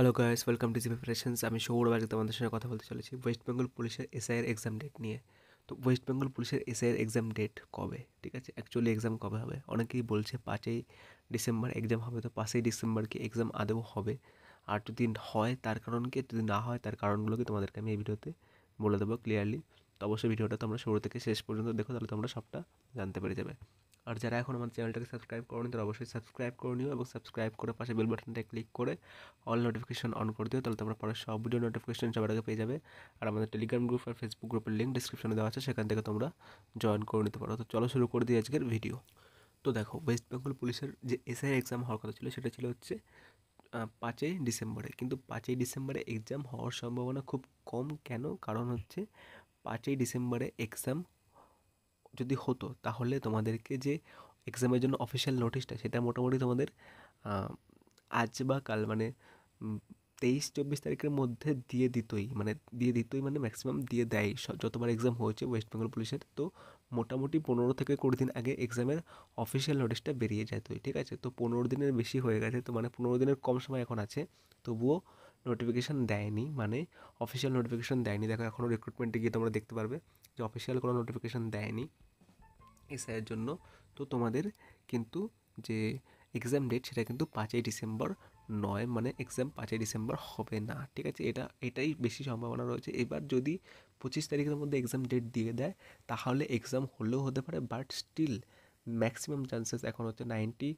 hello guys welcome to G preparations আমি সৌরভ আজকে তোমাদের সঙ্গে কথা বলতে চলেছি ওয়েস্ট বেঙ্গল পুলিশের এসআইয়ের এক্সাম ডেট নিয়ে তো ওয়েস্ট বেঙ্গল পুলিশের এসআইয়ের এক্সাম ডেট কবে ঠিক আছে অ্যাকচুয়ালি এক্সাম কবে হবে অনেকেই বলছে পাঁচই ডিসেম্বর এক্সাম হবে তো পাঁচই ডিসেম্বর কি এক্সাম আদৌ হবে আর যদি হয় তার কারণ কি যদি না হয় তার কারণগুলোকে তোমাদেরকে আমি এই ভিডিওতে বলে দেবো ক্লিয়ারলি তো অবশ্যই ভিডিওটা তোমরা শুরু থেকে শেষ পর্যন্ত দেখো তাহলে তোমরা সবটা জানতে পেরে যাবে আর যারা এখন আমার চ্যানেলটাকে সাবস্ক্রাইব করনি তারা অবশ্যই সাবস্ক্রাইব করে নিও এবং সাবস্ক্রাইব করে পাশে বেল বাটনটা ক্লিক করে অল নোটিফিকেশন অন করে দিও তাহলে তোমরা পরে সব ভিডিও নোটিফিকেশন সবার আগে পেয়ে যাবে আর আমাদের টেলিগ্রাম গ্রুপ আর ফেসবুক গ্রুপের লিঙ্ক ডিসক্রিপশনে দেওয়া আছে সেখান থেকে তোমরা জয়েন করে নিতে পারো তো চলো শুরু করে দিই আজকের ভিডিও তো দেখো ওয়েস্ট বেঙ্গল পুলিশের যে এসআই এক্সাম হওয়ার কথা ছিল সেটা ছিল হচ্ছে পাঁচই ডিসেম্বরে কিন্তু পাঁচই ডিসেম্বরে এক্সাম হওয়ার সম্ভাবনা খুব কম কেন কারণ হচ্ছে পাঁচই ডিসেম্বরে এক্সাম যদি হতো তাহলে তোমাদেরকে যে এক্সামের জন্য অফিসিয়াল নোটিশটা সেটা মোটামুটি তোমাদের আজ বা কাল মানে তেইশ চব্বিশ তারিখের মধ্যে দিয়ে দিতই মানে দিয়ে দিতই মানে ম্যাক্সিমাম দিয়ে দেয় যতবার এক্সাম হয়েছে ওয়েস্ট বেঙ্গল পুলিশের তো মোটামুটি পনেরো থেকে কুড়ি দিন আগে এক্সামের অফিসিয়াল নোটিশটা বেরিয়ে যেতই ঠিক আছে তো পনেরো দিনের বেশি হয়ে গেছে তো মানে পনেরো দিনের কম সময় এখন আছে তবুও নোটিফিকেশান দেয়নি মানে অফিসিয়াল নোটিফিকেশান দেয়নি দেখো এখনও রিক্রুটমেন্টে গিয়ে তোমরা দেখতে পারবে যে অফিসিয়াল কোনো নোটিফিকেশান দেয়নি এসআইয়ের জন্য তো তোমাদের কিন্তু যে এক্সাম ডেট সেটা কিন্তু পাঁচই ডিসেম্বর নয় মানে এক্সাম পাঁচই ডিসেম্বর হবে না ঠিক আছে এটা এটাই বেশি সম্ভাবনা রয়েছে এবার যদি পঁচিশ তারিখের মধ্যে এক্সাম ডেট দিয়ে দেয় তাহলে এক্সাম হলেও হতে পারে বাট স্টিল ম্যাক্সিমাম চান্সেস এখন হচ্ছে নাইনটি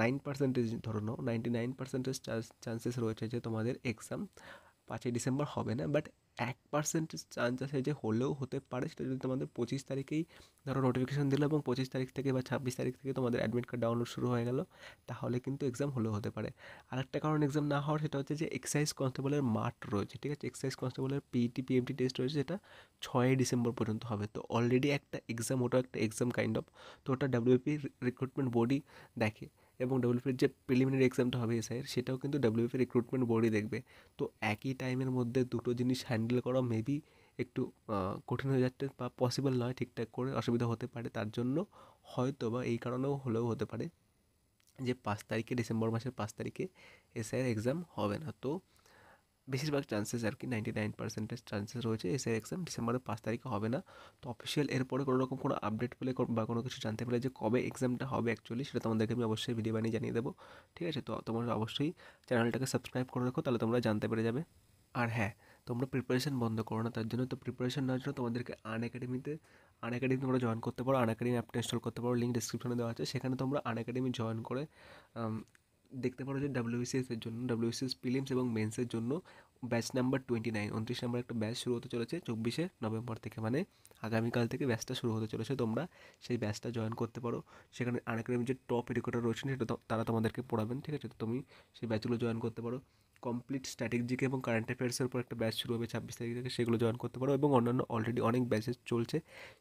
নাইন পার্সেন্টেজ ধরো নাও নাইনটি নাইন পার্সেন্টেজ চান্সেস রয়েছে যে তোমাদের এক্সাম পাঁচই ডিসেম্বর হবে না বাট এক পার্সেন্ট চান্স আছে যে হলেও হতে পারে সেটা যদি তোমাদের পঁচিশ তারিখেই ধরো নোটিফিকেশান দিল এবং পঁচিশ তারিখ থেকে বা ছাব্বিশ তারিখ থেকে তোমাদের অ্যাডমিট কার্ড ডাউনলোড শুরু হয়ে গেল তাহলে কিন্তু এক্সাম হলেও হতে পারে আরেকটা কারণ এক্সাম না হওয়ার সেটা হচ্ছে যে এক্সাইজ কনস্টেবলের মাঠ রয়েছে ঠিক আছে এক্সাইজ কনস্টেবলের পিটি পিএমটি টেস্ট রয়েছে যেটা ছয়ই ডিসেম্বর পর্যন্ত হবে তো অলরেডি একটা এক্সাম ওটা একটা এক্সাম কাইন্ড অফ তো ওটা ডাব্লিউপি রিক্রুটমেন্ট বোর্ডই দেখে এবং এর যে প্রিলিমিনারি এক্সামটা হবে এসআইয়ের সেটাও কিন্তু ডাব্লিউপি রিক্রুটমেন্ট বোর্ডই দেখবে তো একই টাইমের মধ্যে দুটো জিনিস হ্যান্ডেল করা মেবি একটু কঠিন হয়ে যাচ্ছে বা পসিবল নয় ঠিকঠাক করে অসুবিধা হতে পারে তার জন্য হয়তো বা এই কারণেও হলেও হতে পারে যে পাঁচ তারিখে ডিসেম্বর মাসের পাঁচ তারিখে এসআইয়ের এক্সাম হবে না তো বেশিরভাগ চান্সেস আর কি নাইনটি নাইন পার্সেন্টেজ চান্সেস রয়েছে এসে এক্সাম ডিসেম্বরের পাঁচ তারিখে হবে না তো অফিসিয়াল এরপরে কোনো রকম কোনো আপডেট পেলে বা কোনো কিছু জানতে পেলে যে কবে এক্সামটা হবে অ্যাকচুয়ালি সেটা তোমাদেরকে আমি অবশ্যই ভিডিও বানিয়ে জানিয়ে দেবো ঠিক আছে তো তোমরা অবশ্যই চ্যানেলটাকে সাবস্ক্রাইব করে রাখো তাহলে তোমরা জানতে পেরে যাবে আর হ্যাঁ তোমরা প্রিপারেশান বন্ধ করো না তার জন্য তো প্রিপারেশন নেওয়ার জন্য তোমাদেরকে আন একাডেমিতে আন একাডেমি তোমরা জয়েন করতে পারো আন একাডেমি অ্যাপটা ইনস্টল করতে পারো লিঙ্ক ডিসক্রিপশনে দেওয়া আছে সেখানে তোমরা আন একাডেমি জয়েন করে দেখতে পারো যে ডাব্লিউবিসিএস এর জন্য ডাব্লিউবিসিএস প্রিলিমস এবং মেন্সের জন্য ব্যাচ নাম্বার টোয়েন্টি নাইন উনত্রিশ নাম্বার একটা ব্যাচ শুরু হতে চলেছে চব্বিশে নভেম্বর থেকে মানে আগামীকাল থেকে ব্যাচটা শুরু হতে চলেছে তোমরা সেই ব্যাচটা জয়েন করতে পারো সেখানে আনাকাডেমি যে টপ এডুকেটর রয়েছেন সেটা তারা তোমাদেরকে পড়াবেন ঠিক আছে তুমি সেই ব্যাচগুলো জয়েন করতে পারো কমপ্লিট স্ট্র্যাটেজিক এবং কারেন্ট অ্যাফেয়ার্সের উপর একটা ব্যাচ শুরু হবে ছাব্বিশ তারিখ থেকে সেগুলো জয়েন করতে পারো এবং অন্যান্য অলরেডি অনেক ব্যাচেস চলছে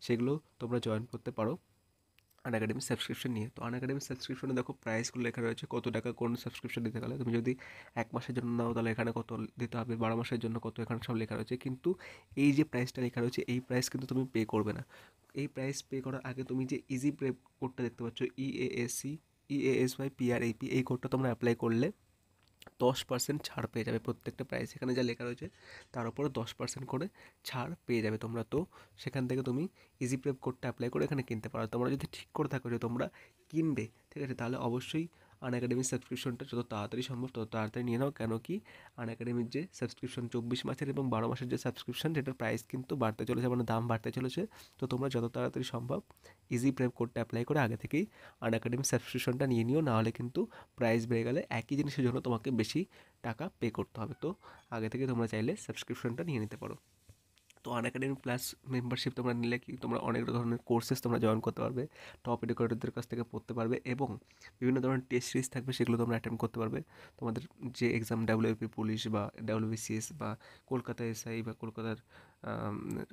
সেগুলো তোমরা জয়েন করতে পারো আন একাডেমি সাবস্ক্রিপশন নিয়ে তো আন একাডেমি সাবস্ক্রিপশনে দেখো প্রাইসগুলো লেখা রয়েছে কত টাকা কোন সাবস্ক্রিপশন দিতে গেলে তুমি যদি এক মাসের জন্য নাও তাহলে এখানে কত দিতে হবে বারো মাসের জন্য কত এখানে সব লেখা রয়েছে কিন্তু এই যে প্রাইসটা লেখা রয়েছে এই প্রাইস কিন্তু তুমি পে করবে না এই প্রাইস পে করার আগে তুমি যে ইজি পে কোডটা দেখতে পাচ্ছ ইএএসি ইএএসওয়াই পিআরএপি এই কোডটা তোমরা অ্যাপ্লাই করলে দশ পার্সেন্ট ছাড় পেয়ে যাবে প্রত্যেকটা প্রাইস এখানে যা লেখা রয়েছে তার উপরে দশ পার্সেন্ট করে ছাড় পেয়ে যাবে তোমরা তো সেখান থেকে তুমি ইজি প্রেপ কোডটা অ্যাপ্লাই করে এখানে কিনতে পারো তোমরা যদি ঠিক করে থাকো যে তোমরা কিনবে ঠিক আছে তাহলে অবশ্যই আন একাডেমির সাবস্ক্রিপশনটা যত তাড়াতাড়ি সম্ভব তত তাড়াতাড়ি নিয়ে নাও কেন কি আন একাডেমির যে সাবস্ক্রিপশন চব্বিশ মাসের এবং বারো মাসের যে সাবস্ক্রিপশন সেটার প্রাইস কিন্তু বাড়তে চলেছে মানে দাম বাড়তে চলেছে তো তোমরা যত তাড়াতাড়ি সম্ভব ইজি প্রাইম কোডটা অ্যাপ্লাই করে আগে থেকেই আন একাডেমি সাবস্ক্রিপশনটা নিয়ে নিও নাহলে কিন্তু প্রাইস বেড়ে গেলে একই জিনিসের জন্য তোমাকে বেশি টাকা পে করতে হবে তো আগে থেকে তোমরা চাইলে সাবস্ক্রিপশনটা নিয়ে নিতে পারো তো আন একাডেমি প্লাস মেম্বারশিপ তোমরা নিলে কি তোমরা অনেক ধরনের কোর্সেস তোমরা জয়েন করতে পারবে টপ এডুকেটরদের কাছ থেকে পড়তে পারবে এবং বিভিন্ন ধরনের টেস্ট সিরিজ থাকবে সেগুলো তোমরা অ্যাটেন্ড করতে পারবে তোমাদের যে এক্সাম ডাব্লিউপি পুলিশ বা ডাব্লিউবিসিএস বা কলকাতা এসআই বা কলকাতার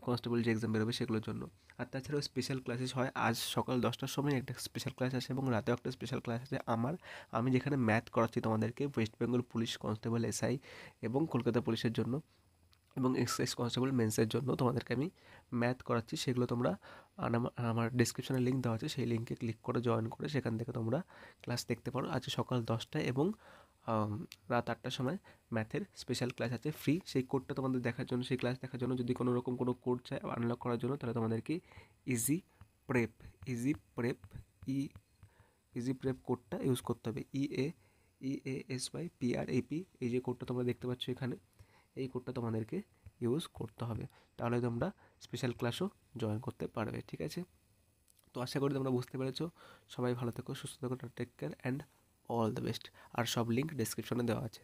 কনস্টেবল যে এক্সাম বেরোবে সেগুলোর জন্য আর তাছাড়াও স্পেশাল ক্লাসেস হয় আজ সকাল দশটার সময় একটা স্পেশাল ক্লাস আছে এবং রাতেও একটা স্পেশাল ক্লাস আছে আমার আমি যেখানে ম্যাথ করাচ্ছি তোমাদেরকে West Bengal police constable SI এবং কলকাতা পুলিশের জন্য এবং এক্সাইজ কনস্টেবল মেন্সের জন্য তোমাদেরকে আমি ম্যাথ করাচ্ছি সেগুলো তোমরা আমার ডিসক্রিপশানে লিঙ্ক দেওয়া আছে সেই লিঙ্কে ক্লিক করে জয়েন করে সেখান থেকে তোমরা ক্লাস দেখতে পারো আজ সকাল দশটায় এবং রাত আটটার সময় ম্যাথের স্পেশাল ক্লাস আছে ফ্রি সেই কোডটা তোমাদের দেখার জন্য সেই ক্লাস দেখার জন্য যদি কোনো রকম কোনো কোড চায় আনলক করার জন্য তাহলে তোমাদেরকে easy prep easy prep E easy prep কোডটা ইউজ করতে হবে E A E A S Y P R A P এই যে কোডটা তোমরা দেখতে পাচ্ছ এখানে এই কোডটা তোমাদেরকে ইউজ করতে হবে তাহলে তোমরা স্পেশাল ক্লাসও জয়েন করতে পারবে ঠিক আছে তো আশা করি তোমরা বুঝতে পেরেছো সবাই ভালো থেকো সুস্থ থেকো take care and all the best আর সব লিঙ্ক ডিসক্রিপশনে দেওয়া আছে